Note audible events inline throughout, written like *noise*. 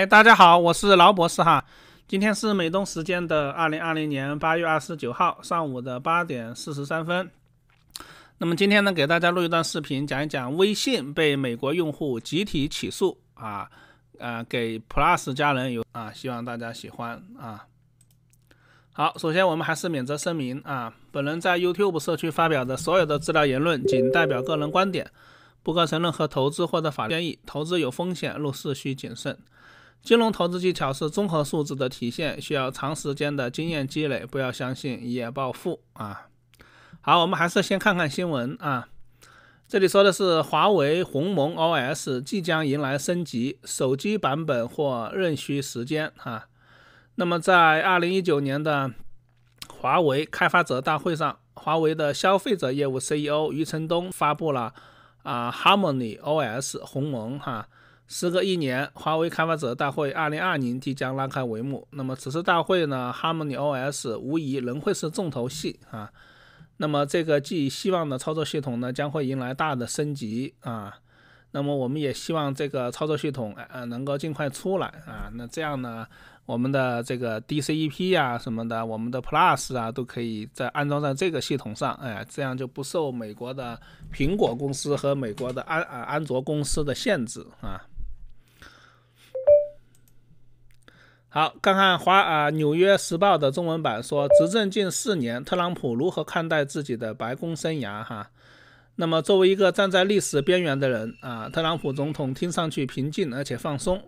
哎，大家好，我是劳博士哈。今天是美东时间的二零二零年八月二十九号上午的八点四十三分。那么今天呢，给大家录一段视频，讲一讲微信被美国用户集体起诉啊，呃，给 Plus 家人有啊，希望大家喜欢啊。好，首先我们还是免责声明啊，本人在 YouTube 社区发表的所有的资料言论，仅代表个人观点，不构成任何投资或者法律建议。投资有风险，入市需谨慎。金融投资技巧是综合素质的体现，需要长时间的经验积累。不要相信一夜暴富啊！好，我们还是先看看新闻啊。这里说的是华为鸿蒙 OS 即将迎来升级，手机版本或任需时间啊。那么在二零一九年的华为开发者大会上，华为的消费者业务 CEO 余承东发布了啊 HarmonyOS 鸿蒙哈。时隔一年，华为开发者大会二零二年即将拉开帷幕。那么此次大会呢，HarmonyOS 无疑仍会是重头戏啊。那么这个寄希望的操作系统呢，将会迎来大的升级啊。那么我们也希望这个操作系统呃能够尽快出来啊。那这样呢，我们的这个 DCEP 啊什么的，我们的 Plus 啊都可以在安装在这个系统上，哎，这样就不受美国的苹果公司和美国的安呃安卓公司的限制啊。好，看看华啊《纽约时报》的中文版说，执政近四年，特朗普如何看待自己的白宫生涯？哈，那么作为一个站在历史边缘的人啊，特朗普总统听上去平静而且放松。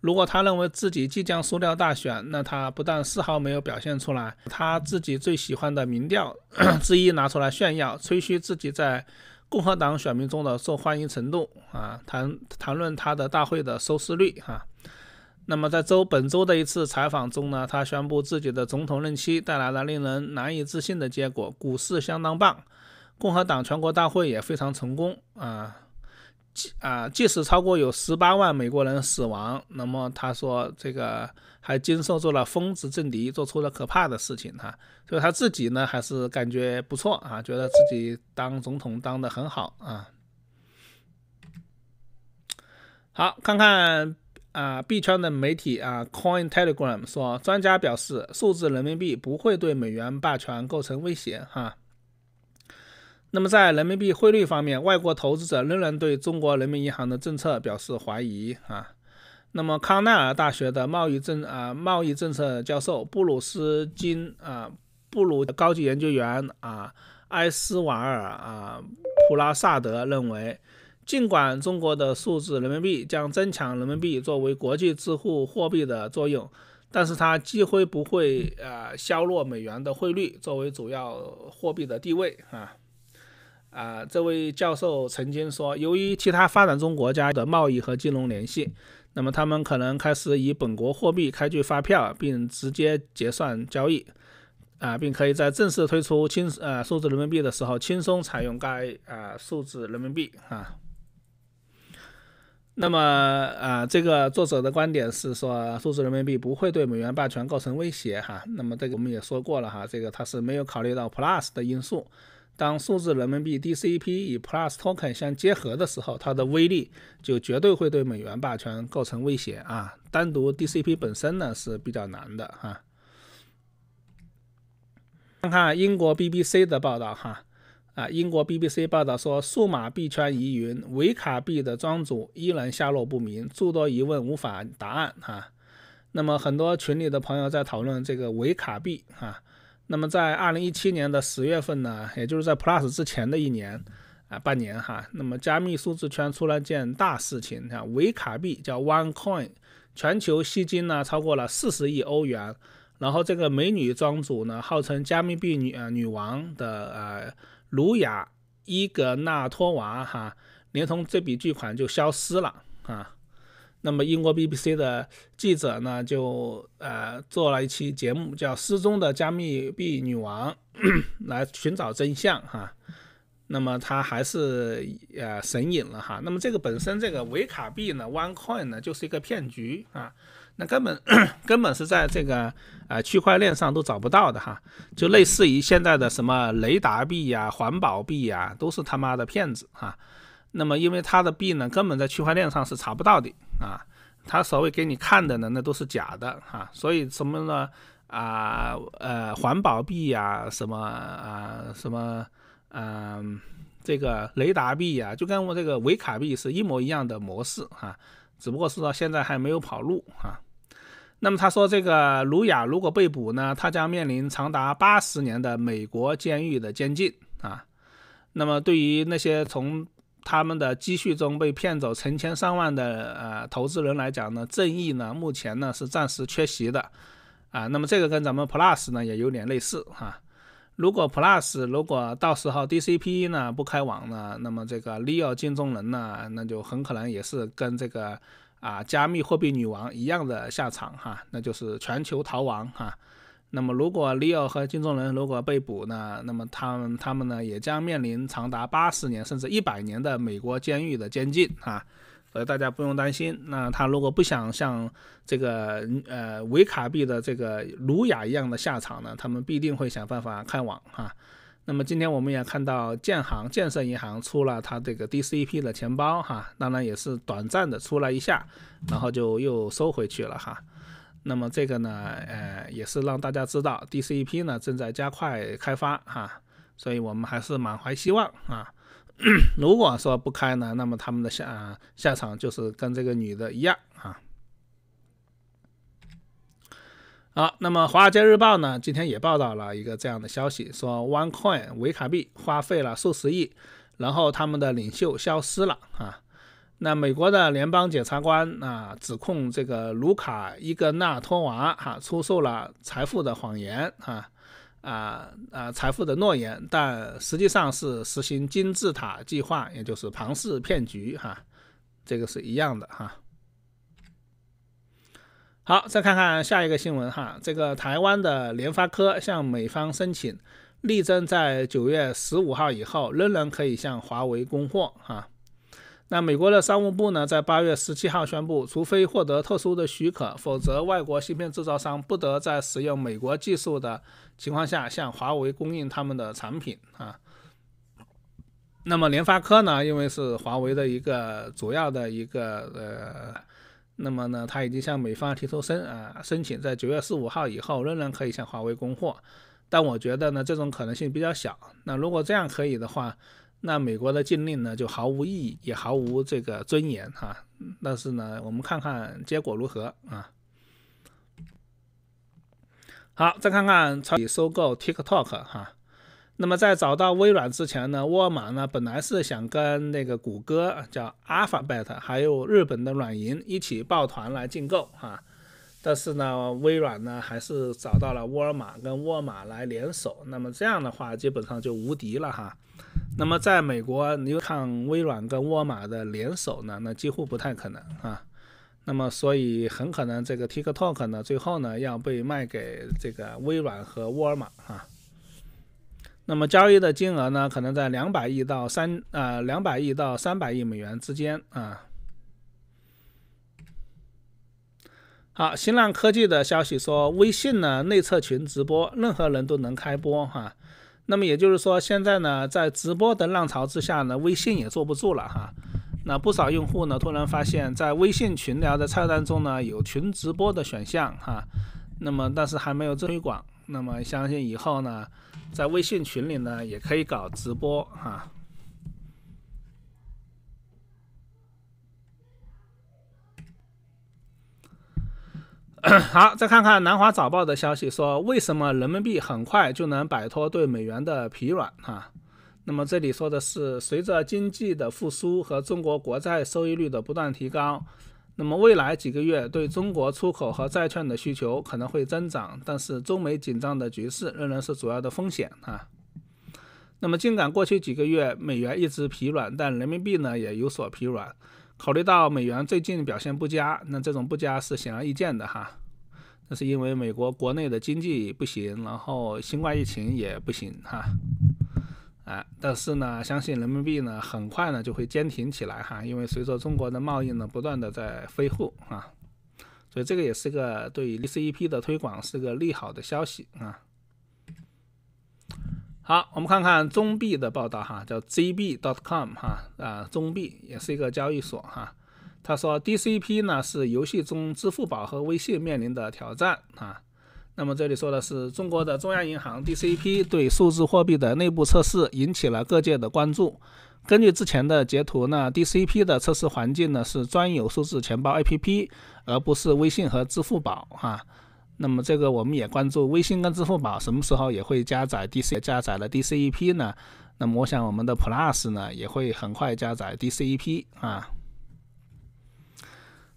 如果他认为自己即将输掉大选，那他不但丝毫没有表现出来，他自己最喜欢的民调之 *coughs* 一拿出来炫耀、吹嘘自己在共和党选民中的受欢迎程度啊，谈谈论他的大会的收视率哈。那么，在周本周的一次采访中呢，他宣布自己的总统任期带来了令人难以置信的结果，股市相当棒，共和党全国大会也非常成功啊。即啊，即使超过有十八万美国人死亡，那么他说这个还经受住了疯子政敌，做出了可怕的事情哈。所以他自己呢还是感觉不错啊，觉得自己当总统当的很好啊。好，看看。啊，币圈的媒体啊，Coin Telegram 说，专家表示，数字人民币不会对美元霸权构成威胁哈。那么，在人民币汇率方面，外国投资者仍然对中国人民银行的政策表示怀疑啊。那么，康奈尔大学的贸易政啊贸易政策教授布鲁斯金啊布鲁高级研究员啊埃斯瓦尔啊普拉萨德认为。尽管中国的数字人民币将增强人民币作为国际支付货币的作用，但是它几乎不会呃削弱美元的汇率作为主要货币的地位啊啊！这位教授曾经说，由于其他发展中国家的贸易和金融联系，那么他们可能开始以本国货币开具发票并直接结算交易啊，并可以在正式推出轻呃数字人民币的时候轻松采用该啊数字人民币啊。那么，啊，这个作者的观点是说，数字人民币不会对美元霸权构成威胁，哈。那么，这个我们也说过了，哈，这个他是没有考虑到 Plus 的因素。当数字人民币 DCP 与 Plus Token 相结合的时候，它的威力就绝对会对美元霸权构成威胁啊。单独 DCP 本身呢是比较难的哈。看看英国 BBC 的报道，哈。啊！英国 BBC 报道说，数码币圈疑云，维卡币的庄主依然下落不明，诸多疑问无法答案啊。那么，很多群里的朋友在讨论这个维卡币啊。那么，在二零一七年的十月份呢，也就是在 Plus 之前的一年啊，半年哈。那么，加密数字圈出了件大事情，像维卡币叫 OneCoin，全球吸金呢超过了四十亿欧元。然后，这个美女庄主呢，号称加密币女女王的呃。卢雅伊格纳托娃哈，连同这笔巨款就消失了啊。那么英国 BBC 的记者呢，就呃做了一期节目，叫《失踪的加密币女王》，*coughs* 来寻找真相哈。那么他还是呃神隐了哈。那么这个本身这个维卡币呢，OneCoin 呢就是一个骗局啊。那根本 *clears throat* 根本是在这个呃区块链上都找不到的哈，就类似于现在的什么雷达币呀、环保币呀，都是他妈的骗子哈。那么因为他的币呢，根本在区块链上是查不到的啊，他所谓给你看的呢，那都是假的啊。所以什么呢？啊呃，环保币呀，什么啊什么嗯，这个雷达币呀，就跟我这个维卡币是一模一样的模式啊，只不过是到现在还没有跑路啊。那么他说，这个卢雅如果被捕呢，他将面临长达八十年的美国监狱的监禁啊。那么对于那些从他们的积蓄中被骗走成千上万的呃投资人来讲呢，正义呢目前呢是暂时缺席的啊。那么这个跟咱们 Plus 呢也有点类似哈。如果 Plus 如果到时候 DCP 呢不开网呢，那么这个 Leo 金众人呢，那就很可能也是跟这个。啊，加密货币女王一样的下场哈，那就是全球逃亡哈。那么，如果 Leo 和金正人如果被捕呢，那么他们他们呢也将面临长达八十年甚至一百年的美国监狱的监禁啊。以大家不用担心，那他如果不想像这个呃维卡币的这个卢雅一样的下场呢，他们必定会想办法开网哈。那么今天我们也看到建行、建设银行出了它这个 DCP 的钱包哈，当然也是短暂的出来一下，然后就又收回去了哈。那么这个呢，呃，也是让大家知道 DCP 呢正在加快开发哈，所以我们还是满怀希望啊。如果说不开呢，那么他们的下下场就是跟这个女的一样啊。好，那么《华尔街日报》呢，今天也报道了一个这样的消息，说 OneCoin 比卡币花费了数十亿，然后他们的领袖消失了啊。那美国的联邦检察官啊，指控这个卢卡伊格纳托娃哈出售了财富的谎言啊啊啊财富的诺言，但实际上是实行金字塔计划，也就是庞氏骗局哈，这个是一样的哈。好，再看看下一个新闻哈。这个台湾的联发科向美方申请，力争在九月十五号以后仍然可以向华为供货哈。那美国的商务部呢，在八月十七号宣布，除非获得特殊的许可，否则外国芯片制造商不得在使用美国技术的情况下向华为供应他们的产品啊。那么联发科呢，因为是华为的一个主要的一个呃。那么呢，他已经向美方提出申啊申请，在九月十五号以后仍然可以向华为供货，但我觉得呢，这种可能性比较小。那如果这样可以的话，那美国的禁令呢就毫无意义，也毫无这个尊严哈。但是呢，我们看看结果如何啊？好，再看看超级收购 TikTok 哈。那么在找到微软之前呢，沃尔玛呢本来是想跟那个谷歌叫 Alphabet，还有日本的软银一起抱团来竞购哈，但是呢，微软呢还是找到了沃尔玛，跟沃尔玛来联手，那么这样的话基本上就无敌了哈。那么在美国，你又看微软跟沃尔玛的联手呢，那几乎不太可能啊。那么所以很可能这个 TikTok 呢，最后呢要被卖给这个微软和沃尔玛啊。那么交易的金额呢，可能在两百亿到三啊两百亿到三百亿美元之间啊。好，新浪科技的消息说，微信呢内测群直播，任何人都能开播哈。那么也就是说，现在呢在直播的浪潮之下呢，微信也坐不住了哈。那不少用户呢突然发现，在微信群聊的菜单中呢有群直播的选项哈。那么但是还没有推广。那么相信以后呢，在微信群里呢也可以搞直播哈。*coughs* 好，再看看南华早报的消息，说为什么人民币很快就能摆脱对美元的疲软啊？那么这里说的是，随着经济的复苏和中国国债收益率的不断提高。那么未来几个月对中国出口和债券的需求可能会增长，但是中美紧张的局势仍然是主要的风险啊。那么尽管过去几个月美元一直疲软，但人民币呢也有所疲软。考虑到美元最近表现不佳，那这种不佳是显而易见的哈。那是因为美国国内的经济不行，然后新冠疫情也不行哈。啊，但是呢，相信人民币呢，很快呢就会坚挺起来哈，因为随着中国的贸易呢不断的在恢复啊，所以这个也是个对 D C e P 的推广是个利好的消息啊。好，我们看看中币的报道哈，叫 ZB.com 哈啊，中币也是一个交易所哈。他说 D C P 呢是游戏中支付宝和微信面临的挑战啊。那么这里说的是中国的中央银行 DCEP 对数字货币的内部测试引起了各界的关注。根据之前的截图，呢 DCEP 的测试环境呢是专有数字钱包 APP，而不是微信和支付宝啊。那么这个我们也关注，微信跟支付宝什么时候也会加载 DCE 加载了 DCEP 呢？那么我想我们的 Plus 呢也会很快加载 DCEP 啊。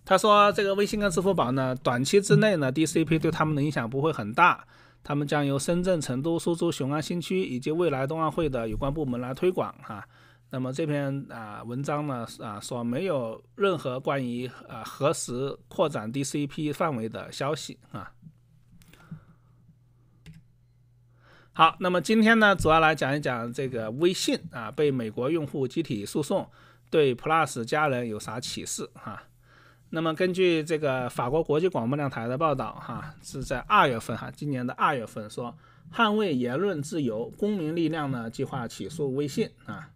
他说：“这个微信跟支付宝呢，短期之内呢，DCP 对他们的影响不会很大，他们将由深圳、成都、苏州、雄安新区以及未来冬奥会的有关部门来推广。”哈，那么这篇啊文章呢，啊说没有任何关于啊核实扩展 DCP 范围的消息啊。好，那么今天呢，主要来讲一讲这个微信啊被美国用户集体诉讼，对 Plus 家人有啥启示啊？那么根据这个法国国际广播电台的报道，哈是在二月份，哈今年的二月份说，捍卫言论自由，公民力量呢计划起诉微信啊。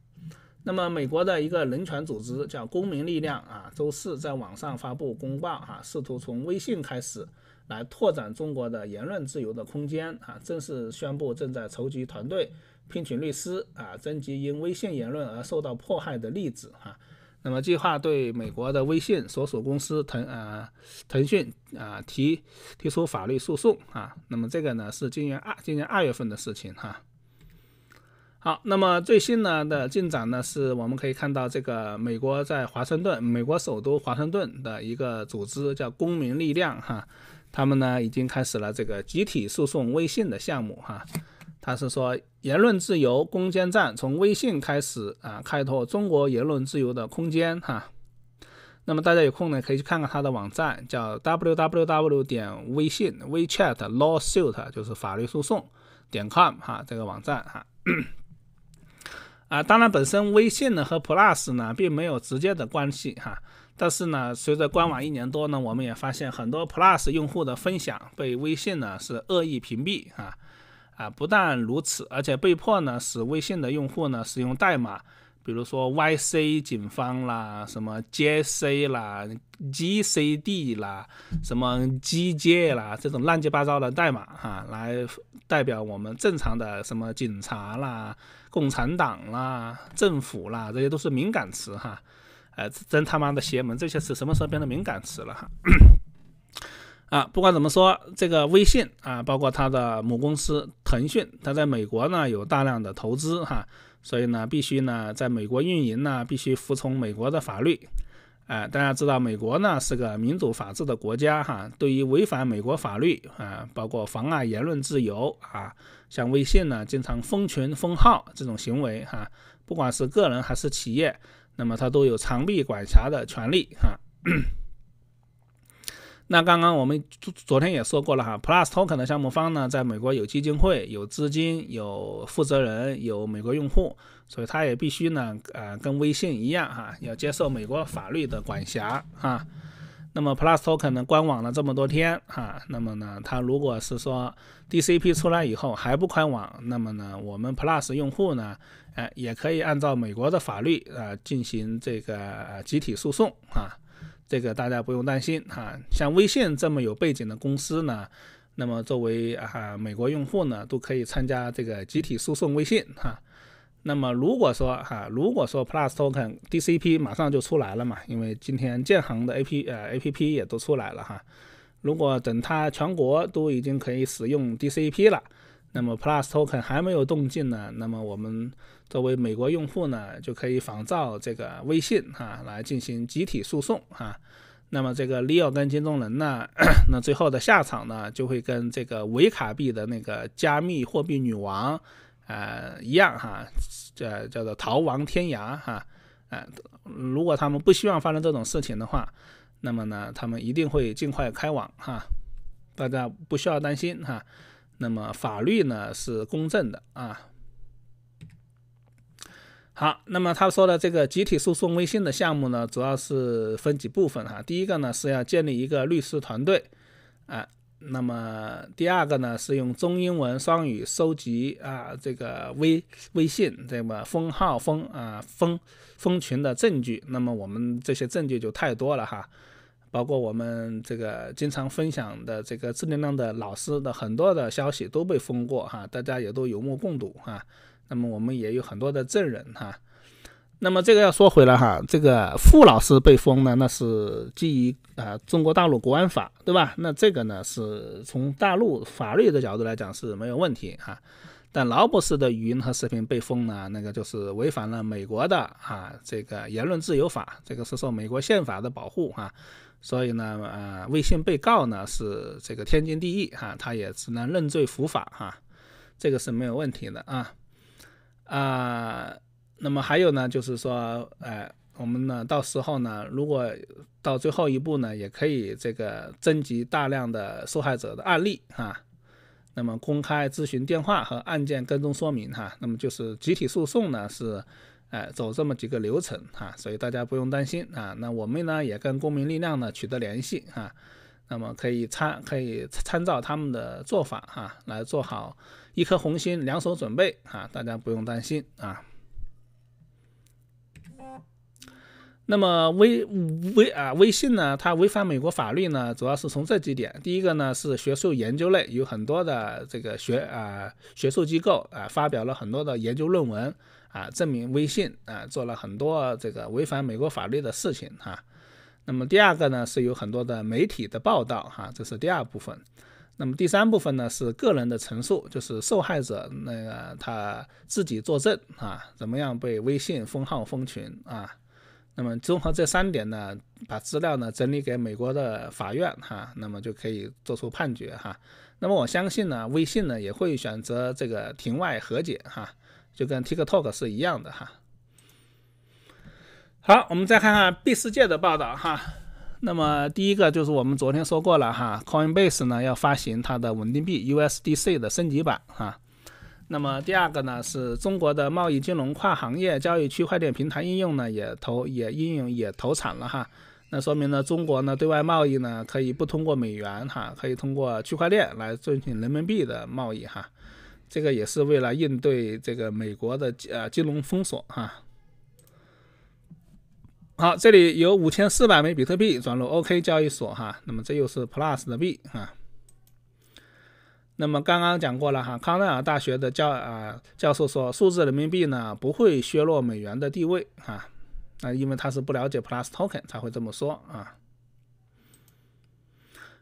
那么美国的一个人权组织叫公民力量啊，周四在网上发布公报，哈，试图从微信开始来拓展中国的言论自由的空间啊，正式宣布正在筹集团队，聘请律师啊，征集因微信言论而受到迫害的例子啊。那么计划对美国的微信所属公司腾呃腾讯啊提提出法律诉讼啊，那么这个呢是今年二今年二月份的事情哈。好，那么最新呢的进展呢是我们可以看到这个美国在华盛顿美国首都华盛顿的一个组织叫公民力量哈，他们呢已经开始了这个集体诉讼微信的项目哈。他是说言论自由攻坚战从微信开始啊，开拓中国言论自由的空间哈。那么大家有空呢可以去看看他的网站，叫 www 点微信 WeChat Lawsuit 就是法律诉讼点 com 哈这个网站啊。啊，当然本身微信呢和 Plus 呢并没有直接的关系哈，但是呢随着官网一年多呢，我们也发现很多 Plus 用户的分享被微信呢是恶意屏蔽啊。啊，不但如此，而且被迫呢，使微信的用户呢使用代码，比如说 YC 警方啦，什么 J C 啦，G C D 啦，什么 G J 啦，这种乱七八糟的代码哈，来代表我们正常的什么警察啦、共产党啦、政府啦，这些都是敏感词哈。呃，真他妈的邪门，这些词什么时候变成敏感词了哈？*coughs* 啊，不管怎么说，这个微信啊，包括它的母公司腾讯，它在美国呢有大量的投资哈，所以呢，必须呢在美国运营呢，必须服从美国的法律。哎，大家知道美国呢是个民主法治的国家哈，对于违反美国法律啊，包括妨碍言论自由啊，像微信呢经常封群封号这种行为哈，不管是个人还是企业，那么它都有长臂管辖的权利哈。*coughs* 那刚刚我们昨昨天也说过了哈，Plus Token 的项目方呢，在美国有基金会、有资金、有负责人、有美国用户，所以他也必须呢，呃，跟微信一样哈，要接受美国法律的管辖啊。那么 Plus Token 呢，官网了这么多天哈，那么呢，他如果是说 DCP 出来以后还不官网，那么呢，我们 Plus 用户呢，哎，也可以按照美国的法律啊进行这个集体诉讼啊。这个大家不用担心哈，像微信这么有背景的公司呢，那么作为啊美国用户呢，都可以参加这个集体诉讼微信哈。那么如果说哈，如果说 Plus Token DCP 马上就出来了嘛，因为今天建行的 A P 呃 A P P 也都出来了哈，如果等它全国都已经可以使用 D C P 了。那么 Plus Token 还没有动静呢，那么我们作为美国用户呢，就可以仿照这个微信哈来进行集体诉讼哈。那么这个 Leo 跟金钟仁呢，*clears throat* 那最后的下场呢，就会跟这个维卡币的那个加密货币女王啊一样哈，这叫做逃亡天涯哈啊。如果他们不希望发生这种事情的话，那么呢，他们一定会尽快开网哈，大家不需要担心哈。那么法律呢是公正的啊。好，那么他说的这个集体诉讼微信的项目呢，主要是分几部分哈。第一个呢是要建立一个律师团队啊。那么第二个呢是用中英文双语收集啊这个微微信这么封号封啊封封群的证据。那么我们这些证据就太多了哈。包括我们这个经常分享的这个正能量的老师的很多的消息都被封过哈，大家也都有目共睹哈。那么我们也有很多的证人哈。那么这个要说回来哈，这个傅老师被封呢，那是基于啊中国大陆国安法对吧？那这个呢是从大陆法律的角度来讲是没有问题哈。但劳博士的语音和视频被封呢，那个就是违反了美国的啊这个言论自由法，这个是受美国宪法的保护哈。所以呢，呃，微信被告呢是这个天经地义哈，他也只能认罪服法哈，这个是没有问题的啊啊。那么还有呢，就是说，呃，我们呢到时候呢，如果到最后一步呢，也可以这个征集大量的受害者的案例啊，那么公开咨询电话和案件跟踪说明哈，那么就是集体诉讼呢是。哎，走这么几个流程哈，所以大家不用担心啊。那我们呢也跟公民力量呢取得联系啊，那么可以参可以参照他们的做法哈，来做好一颗红心两手准备啊，大家不用担心啊。那么微微啊，微信呢？它违反美国法律呢，主要是从这几点。第一个呢是学术研究类，有很多的这个学啊学术机构啊发表了很多的研究论文啊，证明微信啊做了很多这个违反美国法律的事情啊。那么第二个呢是有很多的媒体的报道哈，这是第二部分。那么第三部分呢是个人的陈述，就是受害者那个他自己作证啊，怎么样被微信封号封群啊？那么综合这三点呢，把资料呢整理给美国的法院哈，那么就可以做出判决哈。那么我相信呢，微信呢也会选择这个庭外和解哈，就跟 TikTok 是一样的哈。好，我们再看看 B 世界的报道哈。那么第一个就是我们昨天说过了哈，Coinbase 呢要发行它的稳定币 USDC 的升级版哈。那么第二个呢，是中国的贸易金融跨行业交易区块链平台应用呢，也投也应用也投产了哈。那说明呢，中国呢对外贸易呢可以不通过美元哈，可以通过区块链来进行人民币的贸易哈。这个也是为了应对这个美国的呃金融封锁哈。好，这里有五千四百枚比特币转入 OK 交易所哈。那么这又是 Plus 的币啊。那么刚刚讲过了哈，康奈尔大学的教啊教授说，数字人民币呢不会削弱美元的地位啊，那因为他是不了解 Plus Token 才会这么说啊。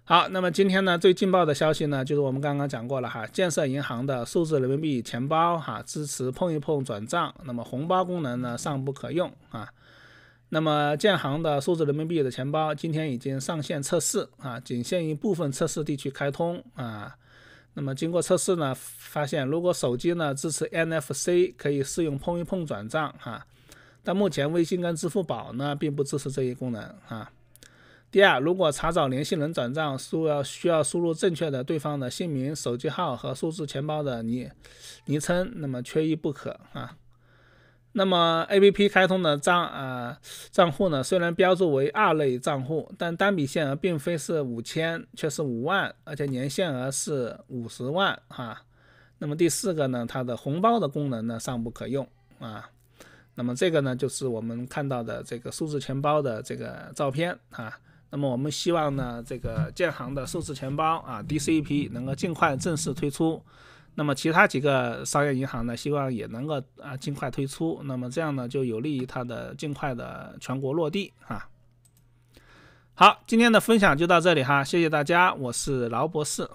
好，那么今天呢最劲爆的消息呢，就是我们刚刚讲过了哈，建设银行的数字人民币钱包哈支持碰一碰转账，那么红包功能呢尚不可用啊。那么建行的数字人民币的钱包今天已经上线测试啊，仅限于部分测试地区开通啊。那么经过测试呢，发现如果手机呢支持 NFC，可以试用碰一碰转账哈。但目前微信跟支付宝呢并不支持这一功能啊。第二，如果查找联系人转账，输要需要输入正确的对方的姓名、手机号和数字钱包的昵昵称，那么缺一不可啊。那么 APP 开通的账啊账户呢，虽然标注为二类账户，但单笔限额并非是五千，却是五万，而且年限额是五十万啊。那么第四个呢，它的红包的功能呢尚不可用啊。那么这个呢就是我们看到的这个数字钱包的这个照片啊。那么我们希望呢，这个建行的数字钱包啊 DCP 能够尽快正式推出。那么其他几个商业银行呢，希望也能够啊尽快推出。那么这样呢，就有利于它的尽快的全国落地啊。好，今天的分享就到这里哈，谢谢大家，我是劳博士。